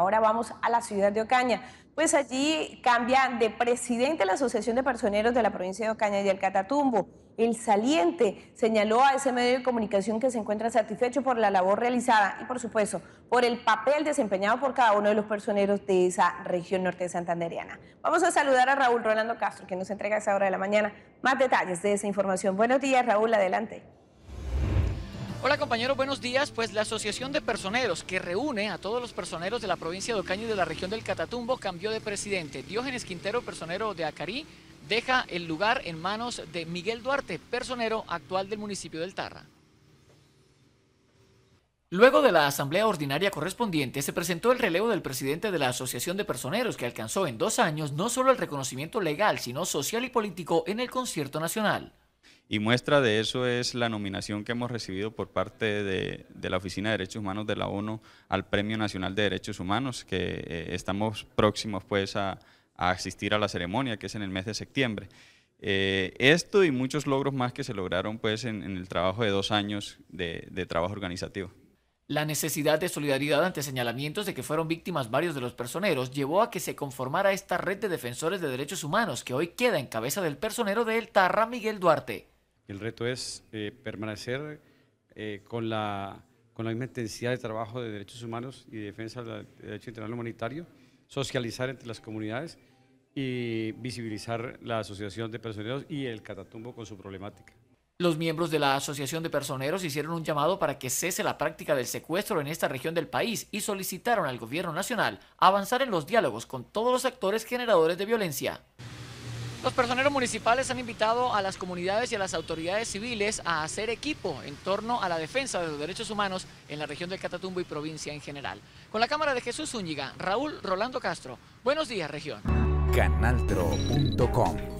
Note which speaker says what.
Speaker 1: Ahora vamos a la ciudad de Ocaña. Pues allí cambia de presidente la Asociación de Personeros de la provincia de Ocaña y el Catatumbo. El saliente señaló a ese medio de comunicación que se encuentra satisfecho por la labor realizada y, por supuesto, por el papel desempeñado por cada uno de los personeros de esa región norte de santanderiana. Vamos a saludar a Raúl Rolando Castro, que nos entrega a esa hora de la mañana más detalles de esa información. Buenos días, Raúl, adelante.
Speaker 2: Hola compañeros, buenos días. Pues la Asociación de Personeros, que reúne a todos los personeros de la provincia de Ocaño y de la región del Catatumbo, cambió de presidente. Diógenes Quintero, personero de Acarí, deja el lugar en manos de Miguel Duarte, personero actual del municipio del Tarra. Luego de la asamblea ordinaria correspondiente, se presentó el relevo del presidente de la Asociación de Personeros, que alcanzó en dos años no solo el reconocimiento legal, sino social y político en el concierto nacional.
Speaker 3: Y muestra de eso es la nominación que hemos recibido por parte de, la Oficina de Derechos Humanos de la ONU al Premio Nacional de Derechos Humanos, que eh, estamos próximos pues a, asistir a la ceremonia, que es en el mes de septiembre. Eh, esto y muchos logros más que se lograron pues en, el trabajo de dos años de, de trabajo organizativo.
Speaker 2: La necesidad de solidaridad ante señalamientos de que fueron víctimas varios de los personeros llevó a que se conformara esta red de defensores de derechos humanos que hoy queda en cabeza del personero del Tarra Miguel Duarte.
Speaker 4: El reto es eh, permanecer eh, con, la, con la misma intensidad de trabajo de derechos humanos y defensa del derecho internacional humanitario, socializar entre las comunidades y visibilizar la Asociación de Personeros y el Catatumbo con su problemática.
Speaker 2: Los miembros de la Asociación de Personeros hicieron un llamado para que cese la práctica del secuestro en esta región del país y solicitaron al gobierno nacional avanzar en los diálogos con todos los actores generadores de violencia. Los personeros municipales han invitado a las comunidades y a las autoridades civiles a hacer equipo en torno a la defensa de los derechos humanos en la región del Catatumbo y provincia en general. Con la cámara de Jesús Zúñiga, Raúl Rolando Castro. Buenos días, región.
Speaker 4: Canaltro.com